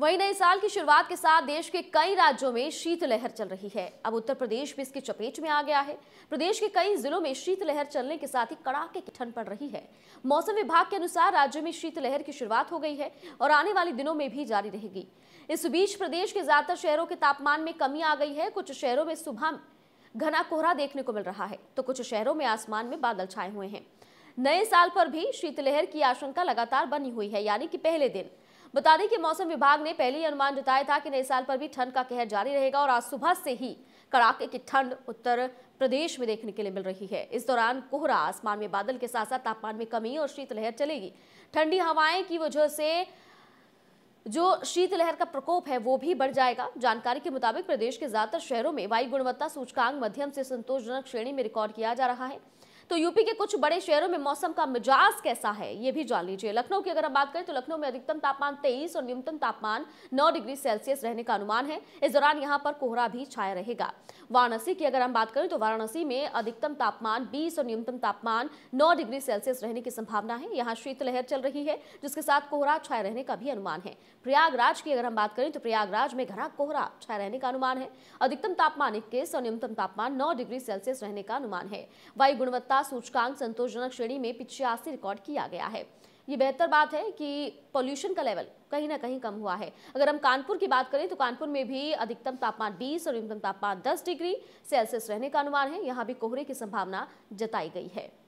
वहीं नए साल की शुरुआत के साथ देश के कई राज्यों में शीतलहर चल रही है अब उत्तर प्रदेश भी इसकी चपेट में आ गया है प्रदेश के कई जिलों में शीतलहर चलने के साथ ही कड़ाके की ठंड पड़ रही है मौसम विभाग के अनुसार राज्य में शीतलहर की शुरुआत हो गई है और आने वाले दिनों में भी जारी रहेगी इस बीच प्रदेश के ज्यादातर शहरों के तापमान में कमी आ गई है कुछ शहरों में सुबह घना कोहरा देखने को मिल रहा है तो कुछ शहरों में आसमान में बादल छाए हुए हैं नए साल पर भी शीतलहर की आशंका लगातार बनी हुई है यानी कि पहले दिन बता दें कि मौसम विभाग ने पहले ही अनुमान जताया था कि नए साल पर भी ठंड का कहर जारी रहेगा और आज सुबह से ही कड़ाके की ठंड उत्तर प्रदेश में देखने के लिए मिल रही है इस दौरान कोहरा आसमान में बादल के साथ साथ तापमान में कमी और शीतलहर चलेगी ठंडी हवाएं की वजह से जो शीतलहर का प्रकोप है वो भी बढ़ जाएगा जानकारी के मुताबिक प्रदेश के ज्यादातर शहरों में वायु गुणवत्ता सूचकांक मध्यम से संतोषजनक श्रेणी में रिकॉर्ड किया जा रहा है तो यूपी के कुछ बड़े शहरों में मौसम का मिजाज कैसा है ये भी जान लीजिए लखनऊ की अगर हम बात करें तो लखनऊ में अधिकतम तापमान तेईस और न्यूनतम तापमान नौ डिग्री सेल्सियस रहने का अनुमान है इस दौरान यहाँ पर कोहरा भी छाया रहेगा वाराणसी की अगर हम बात करें तो वाराणसी में अधिकतम तापमान बीस और न्यूनतम तापमान नौ डिग्री सेल्सियस रहने की संभावना है यहाँ शीतलहर चल रही है जिसके साथ कोहरा छाए रहने का भी अनुमान है प्रयागराज की अगर हम बात करें तो प्रयागराज में घना कोहरा छाए रहने का अनुमान है अधिकतम तापमान इक्कीस और न्यूनतम तापमान नौ डिग्री सेल्सियस रहने का अनुमान है वायु गुणवत्ता का सूचकांक संतोषजनक श्रेणी में पिछयासी रिकॉर्ड किया गया है ये बेहतर बात है कि पोल्यूशन का लेवल कहीं ना कहीं कम हुआ है अगर हम कानपुर की बात करें तो कानपुर में भी अधिकतम तापमान 20 और न्यूनतम तापमान 10 डिग्री सेल्सियस रहने का अनुमान है यहाँ भी कोहरे की संभावना जताई गई है